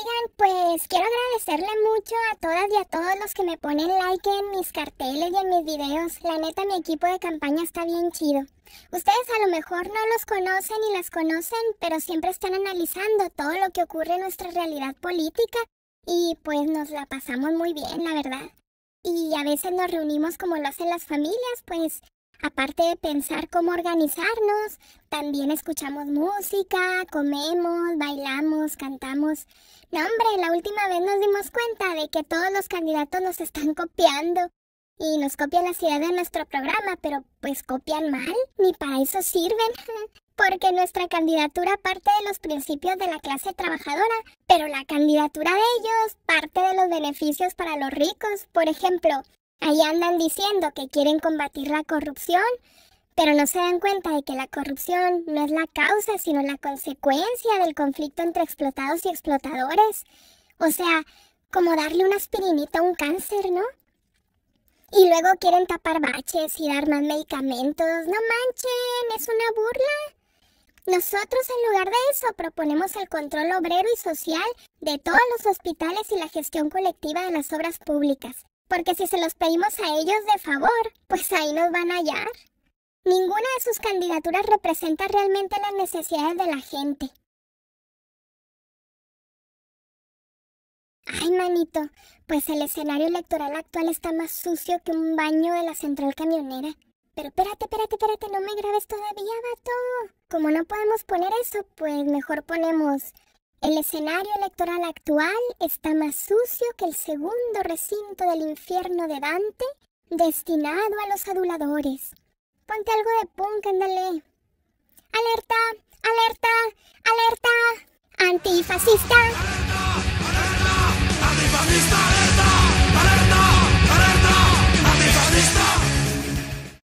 Oigan, pues quiero agradecerle mucho a todas y a todos los que me ponen like en mis carteles y en mis videos. La neta, mi equipo de campaña está bien chido. Ustedes a lo mejor no los conocen y las conocen, pero siempre están analizando todo lo que ocurre en nuestra realidad política y pues nos la pasamos muy bien, la verdad. Y a veces nos reunimos como lo hacen las familias, pues aparte de pensar cómo organizarnos, también escuchamos música, comemos, bailamos, cantamos. No, hombre, la última vez nos dimos cuenta de que todos los candidatos nos están copiando. Y nos copian la ideas de nuestro programa, pero pues copian mal, ni para eso sirven. Porque nuestra candidatura parte de los principios de la clase trabajadora, pero la candidatura de ellos parte de los beneficios para los ricos. Por ejemplo, Ahí andan diciendo que quieren combatir la corrupción, pero no se dan cuenta de que la corrupción no es la causa, sino la consecuencia del conflicto entre explotados y explotadores. O sea, como darle una aspirinita a un cáncer, ¿no? Y luego quieren tapar baches y dar más medicamentos. No manchen, es una burla. Nosotros en lugar de eso proponemos el control obrero y social de todos los hospitales y la gestión colectiva de las obras públicas porque si se los pedimos a ellos de favor, pues ahí nos van a hallar. Ninguna de sus candidaturas representa realmente las necesidades de la gente. Ay, manito, pues el escenario electoral actual está más sucio que un baño de la central camionera. Pero espérate, espérate, espérate, no me grabes todavía, vato. Como no podemos poner eso, pues mejor ponemos el escenario electoral actual está más sucio que el segundo recinto del infierno de Dante destinado a los aduladores. Ponte algo de punk, ándale. ¡Alerta! ¡Alerta! ¡Alerta! ¡Antifascista! ¡Alerta! ¡Alerta! ¡Antifascista!